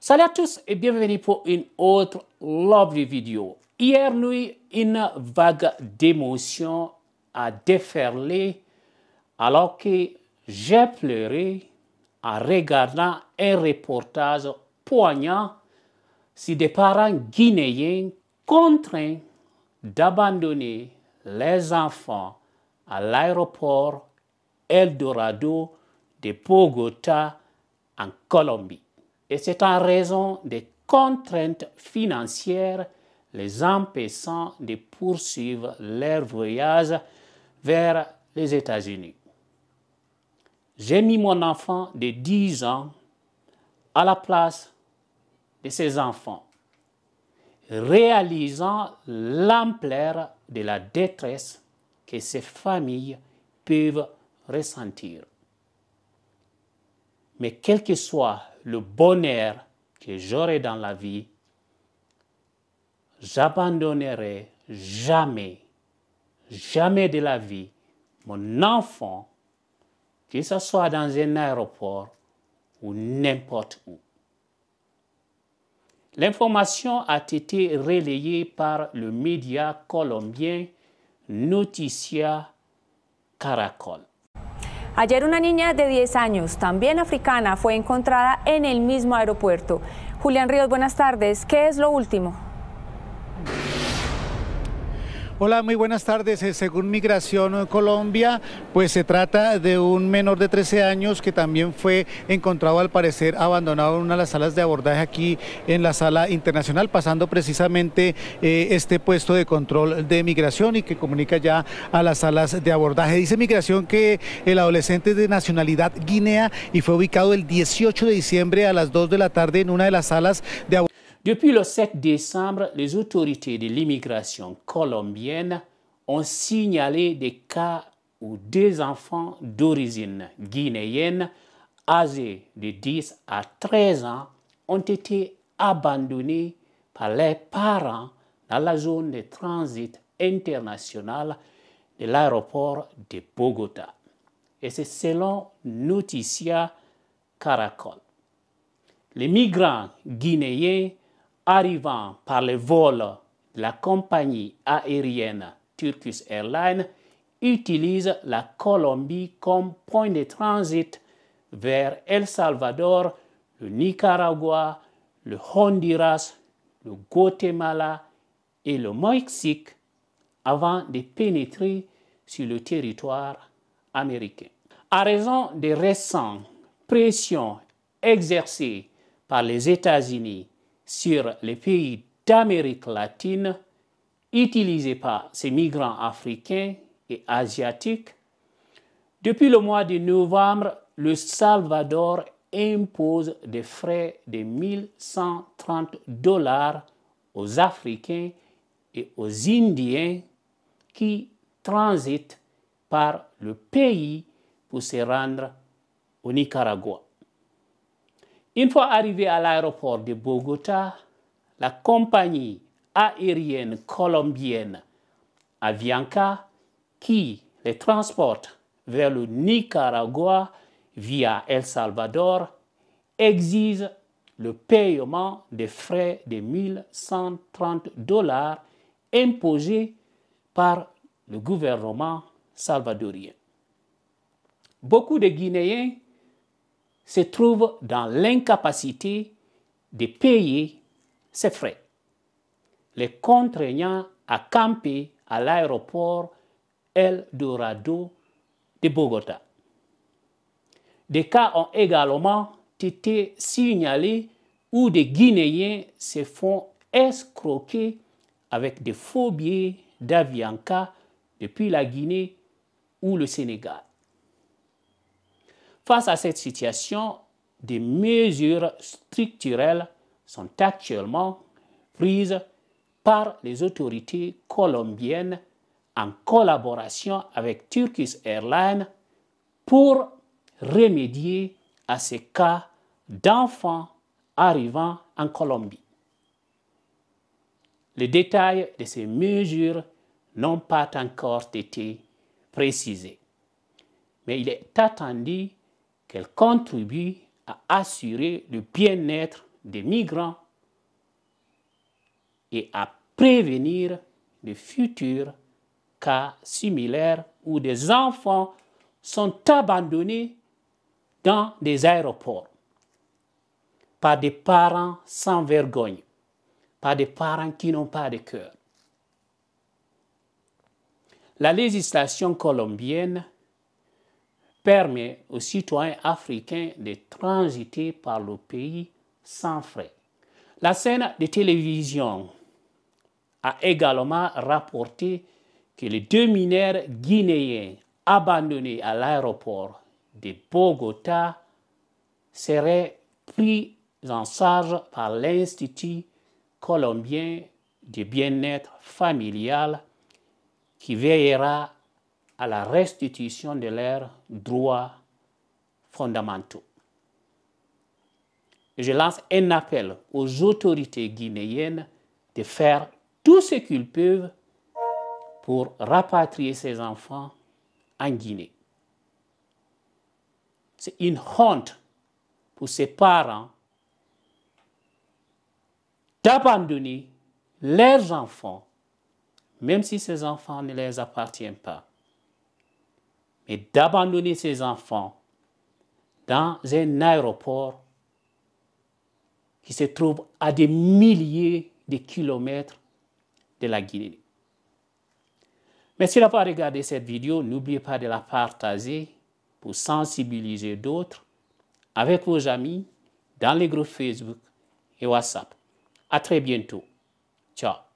Salut à tous et bienvenue pour une autre lovely vidéo. Hier nuit, une vague d'émotion a déferlé alors que j'ai pleuré en regardant un reportage poignant sur des parents guinéens contraints d'abandonner les enfants à l'aéroport Eldorado de Bogota en Colombie et c'est en raison des contraintes financières les empêchant de poursuivre leur voyage vers les États-Unis. J'ai mis mon enfant de 10 ans à la place de ses enfants, réalisant l'ampleur de la détresse que ces familles peuvent ressentir. Mais quel que soit le bonheur que j'aurai dans la vie, j'abandonnerai jamais, jamais de la vie mon enfant, que ce soit dans un aéroport ou n'importe où. L'information a été relayée par le média colombien Noticia Caracol. Ayer una niña de 10 años, también africana, fue encontrada en el mismo aeropuerto. Julián Ríos, buenas tardes. ¿Qué es lo último? Hola, muy buenas tardes. Eh, según Migración Colombia, pues se trata de un menor de 13 años que también fue encontrado al parecer abandonado en una de las salas de abordaje aquí en la sala internacional, pasando precisamente eh, este puesto de control de migración y que comunica ya a las salas de abordaje. Dice Migración que el adolescente es de nacionalidad guinea y fue ubicado el 18 de diciembre a las 2 de la tarde en una de las salas de abordaje Depuis le 7 décembre, les autorités de l'immigration colombienne ont signalé des cas où des enfants d'origine guinéenne âgés de 10 à 13 ans ont été abandonnés par leurs parents dans la zone de transit international de l'aéroport de Bogota. Et c'est selon Noticia Caracol. Les migrants guinéens arrivant par les vols de la compagnie aérienne Turkish Airlines utilise la Colombie comme point de transit vers El Salvador, le Nicaragua, le Honduras, le Guatemala et le Mexique avant de pénétrer sur le territoire américain. À raison des récentes pressions exercées par les États-Unis sur les pays d'Amérique latine utilisés par ces migrants africains et asiatiques, depuis le mois de novembre, le Salvador impose des frais de 1130 dollars aux Africains et aux Indiens qui transitent par le pays pour se rendre au Nicaragua. Une fois arrivé à l'aéroport de Bogota, la compagnie aérienne colombienne Avianca, qui les transporte vers le Nicaragua via El Salvador, exige le paiement des frais de 1130 dollars imposés par le gouvernement salvadorien. Beaucoup de Guinéens se trouve dans l'incapacité de payer ses frais, les contraignant à camper à l'aéroport El Dorado de Bogota. Des cas ont également été signalés où des Guinéens se font escroquer avec des faux billets d'Avianca depuis la Guinée ou le Sénégal. Face à cette situation, des mesures structurelles sont actuellement prises par les autorités colombiennes en collaboration avec Turkish Airlines pour remédier à ces cas d'enfants arrivant en Colombie. Les détails de ces mesures n'ont pas encore été précisés, mais il est attendu qu'elle contribue à assurer le bien-être des migrants et à prévenir de futurs cas similaires où des enfants sont abandonnés dans des aéroports par des parents sans vergogne, par des parents qui n'ont pas de cœur. La législation colombienne permet aux citoyens africains de transiter par le pays sans frais. La scène de télévision a également rapporté que les deux mineurs guinéens abandonnés à l'aéroport de Bogota seraient pris en charge par l'Institut colombien de bien-être familial qui veillera à la restitution de leurs droits fondamentaux. Je lance un appel aux autorités guinéennes de faire tout ce qu'ils peuvent pour rapatrier ces enfants en Guinée. C'est une honte pour ces parents d'abandonner leurs enfants, même si ces enfants ne les appartiennent pas, et d'abandonner ses enfants dans un aéroport qui se trouve à des milliers de kilomètres de la Guinée. Merci d'avoir regardé cette vidéo, n'oubliez pas de la partager pour sensibiliser d'autres avec vos amis dans les groupes Facebook et WhatsApp. À très bientôt. Ciao.